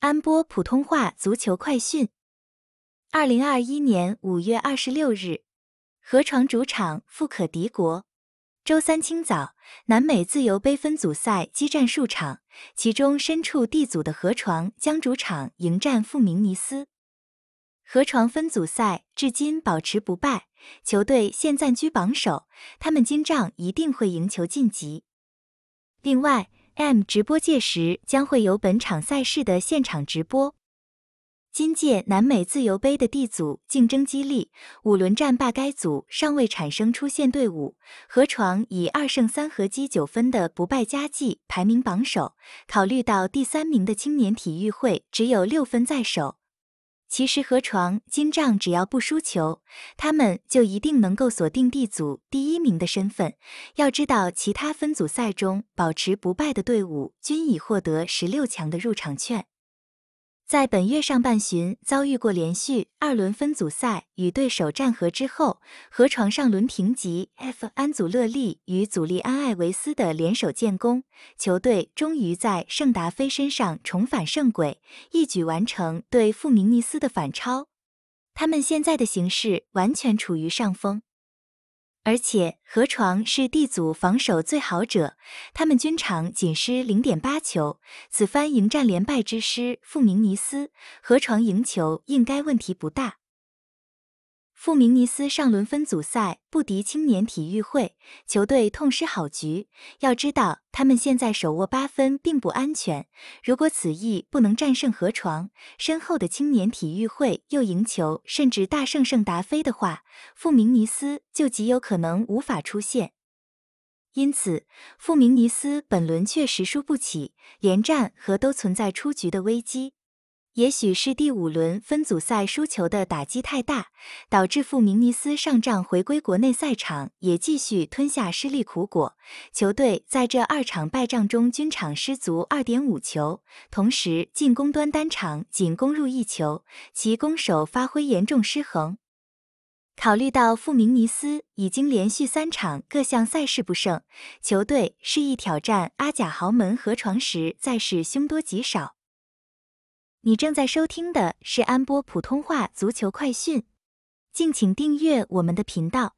安波普通话足球快讯：二零二一年五月二十六日，河床主场富可敌国。周三清早，南美自由杯分组赛激战数场，其中身处 D 组的河床将主场迎战富明尼斯。河床分组赛至今保持不败，球队现暂居榜首，他们今仗一定会赢球晋级。另外，M 直播届时将会有本场赛事的现场直播。今届南美自由杯的 D 组竞争激烈，五轮战罢该组尚未产生出线队伍。河床以二胜三和积九分的不败佳绩排名榜首。考虑到第三名的青年体育会只有六分在手。其实河床、金帐只要不输球，他们就一定能够锁定地组第一名的身份。要知道，其他分组赛中保持不败的队伍均已获得十六强的入场券。在本月上半旬遭遇过连续二轮分组赛与对手战和之后，河床上轮平级 F 安祖勒利与祖利安艾维斯的联手建功，球队终于在圣达菲身上重返圣轨，一举完成对富明尼斯的反超。他们现在的形势完全处于上风。而且河床是地组防守最好者，他们均场仅失零点八球。此番迎战连败之师富明尼斯，河床赢球应该问题不大。富明尼斯上轮分组赛不敌青年体育会，球队痛失好局。要知道，他们现在手握八分并不安全。如果此役不能战胜河床，身后的青年体育会又赢球，甚至大胜圣达菲的话，富明尼斯就极有可能无法出线。因此，富明尼斯本轮确实输不起，连战和都存在出局的危机。也许是第五轮分组赛输球的打击太大，导致富明尼斯上仗回归国内赛场也继续吞下失利苦果。球队在这二场败仗中均场失足二点五球，同时进攻端单场仅攻入一球，其攻守发挥严重失衡。考虑到富明尼斯已经连续三场各项赛事不胜，球队示意挑战阿甲豪门河床时，再是凶多吉少。你正在收听的是安波普通话足球快讯，敬请订阅我们的频道。